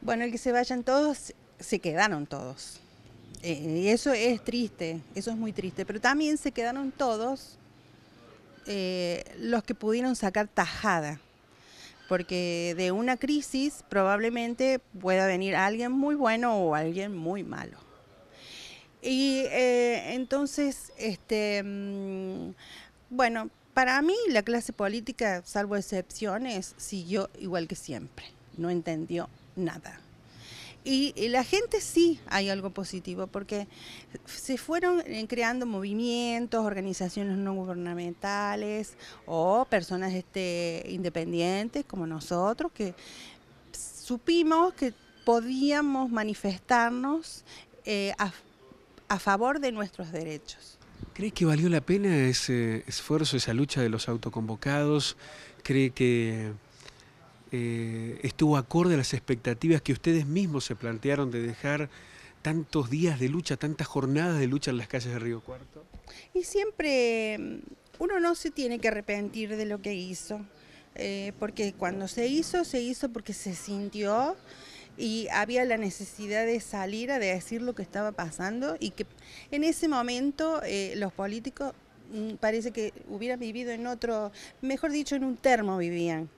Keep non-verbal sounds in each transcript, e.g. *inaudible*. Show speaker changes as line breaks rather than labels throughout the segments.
Bueno, el que se vayan todos, se quedaron todos. Eh, y eso es triste, eso es muy triste. Pero también se quedaron todos eh, los que pudieron sacar tajada. Porque de una crisis probablemente pueda venir alguien muy bueno o alguien muy malo. Y eh, entonces, este, mm, bueno, para mí la clase política, salvo excepciones, siguió igual que siempre no entendió nada. Y, la gente sí hay algo positivo, porque se fueron eh, creando movimientos, organizaciones no gubernamentales o personas este, independientes como nosotros, que supimos que podíamos manifestarnos eh, a, a favor de nuestros derechos.
¿Cree que valió la pena ese esfuerzo, esa lucha de los autoconvocados? ¿Cree que eh, estuvo acorde a las expectativas que ustedes mismos se plantearon de dejar tantos días de lucha, tantas jornadas de lucha en las calles de Río Cuarto?
Y siempre mm, uno no se tiene que arrepentir de lo que hizo, eh, porque cuando se hizo, se hizo porque se sintió y había la necesidad de salir a decir lo que estaba pasando y que en ese momento eh, los políticos mm, parece que hubieran vivido en otro, mejor dicho, en un termo vivían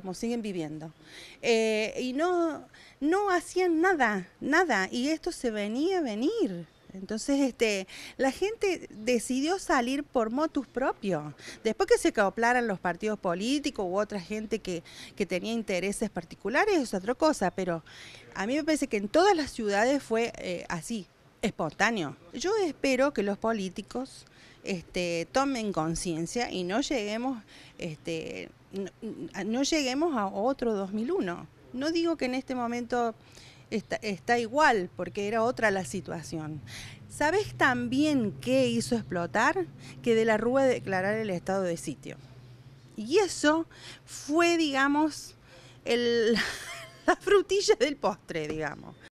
como siguen viviendo. Eh, y no, no hacían nada, nada, y esto se venía a venir. Entonces, este, la gente decidió salir por motus propio. Después que se acoplaran los partidos políticos u otra gente que, tenía intereses particulares, es otra cosa, pero a mí me parece que en todas las ciudades fue eh, así espontáneo. Yo espero que los políticos este, tomen conciencia y no lleguemos, este, no, lleguemos a otro 2001. No digo que en este momento está, igual, porque era otra la situación. ¿Sabes también qué hizo explotar? Que de la Rúa declarar el estado de sitio. Y eso fue, digamos, el, *laughs* la frutilla del postre, digamos.